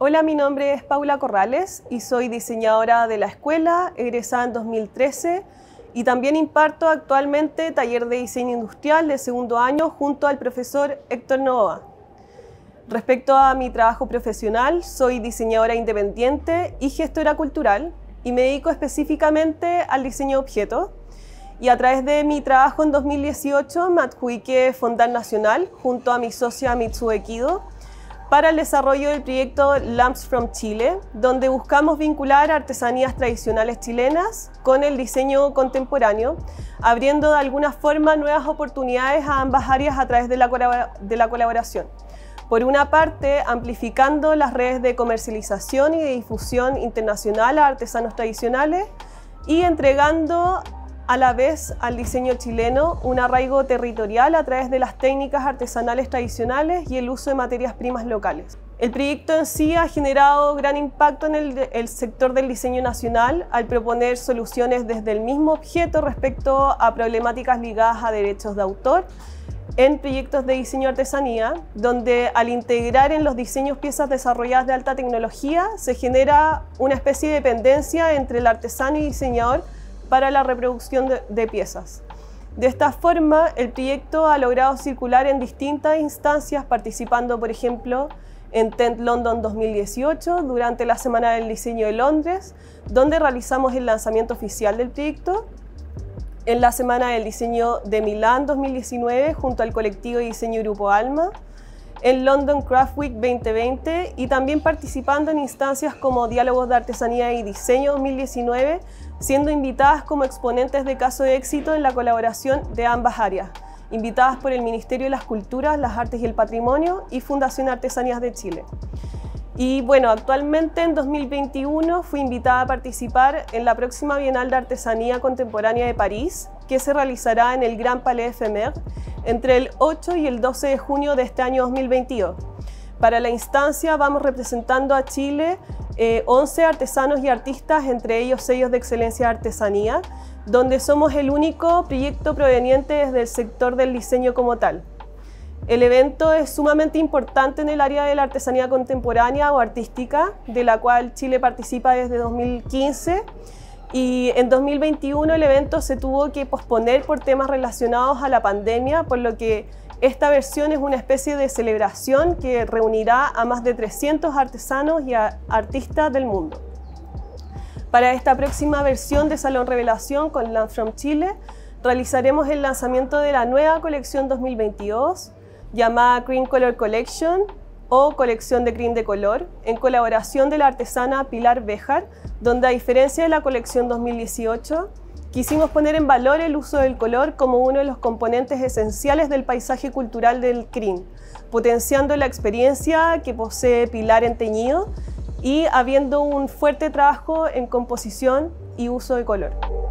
Hola, mi nombre es Paula Corrales y soy diseñadora de la escuela, egresada en 2013 y también imparto actualmente taller de diseño industrial de segundo año junto al profesor Héctor Nova. Respecto a mi trabajo profesional, soy diseñadora independiente y gestora cultural y me dedico específicamente al diseño de objetos. Y a través de mi trabajo en 2018 me adjudiqué Fondal Nacional junto a mi socia Mitsue Kido para el desarrollo del proyecto Lamps from Chile, donde buscamos vincular artesanías tradicionales chilenas con el diseño contemporáneo, abriendo de alguna forma nuevas oportunidades a ambas áreas a través de la, de la colaboración. Por una parte, amplificando las redes de comercialización y de difusión internacional a artesanos tradicionales y entregando a la vez al diseño chileno un arraigo territorial a través de las técnicas artesanales tradicionales y el uso de materias primas locales. El proyecto en sí ha generado gran impacto en el, sector del diseño nacional al proponer soluciones desde el mismo objeto respecto a problemáticas ligadas a derechos de autor en proyectos de diseño artesanía, donde al integrar en los diseños piezas desarrolladas de alta tecnología, se genera una especie de dependencia entre el artesano y diseñador para la reproducción de, piezas. De esta forma, el proyecto ha logrado circular en distintas instancias, participando, por ejemplo, en Tent London 2018 durante la Semana del Diseño de Londres, donde realizamos el lanzamiento oficial del proyecto. En la Semana del Diseño de Milán 2019 junto al colectivo de diseño Grupo Alma. En London Craft Week 2020 y también participando en instancias como Diálogos de Artesanía y Diseño 2019 siendo invitadas como exponentes de caso de éxito en la colaboración de ambas áreas, invitadas por el Ministerio de las Culturas, las Artes y el Patrimonio y Fundación Artesanías de Chile. Y bueno, actualmente en 2021 fui invitada a participar en la próxima Bienal de Artesanía Contemporánea de París, que se realizará en el Gran Palais Éphémère entre el 8 y el 12 de junio de este año 2022. Para la instancia vamos representando a Chile 11 eh, artesanos y artistas, entre ellos sellos de excelencia de artesanía, donde somos el único proyecto proveniente desde el sector del diseño como tal. El evento es sumamente importante en el área de la artesanía contemporánea o artística, de la cual Chile participa desde 2015. Y en 2021 el evento se tuvo que posponer por temas relacionados a la pandemia, por lo que esta versión es una especie de celebración que reunirá a más de 300 artesanos y artistas del mundo. Para esta próxima versión de Salón Revelación con Land From Chile, realizaremos el lanzamiento de la nueva colección 2022 llamada Green Color Collection o colección de green de color, en colaboración de la artesana Pilar Bejar, donde a diferencia de la colección 2018, Quisimos poner en valor el uso del color como uno de los componentes esenciales del paisaje cultural del crin potenciando la experiencia que posee Pilar en teñido y habiendo un fuerte trabajo en composición y uso de color.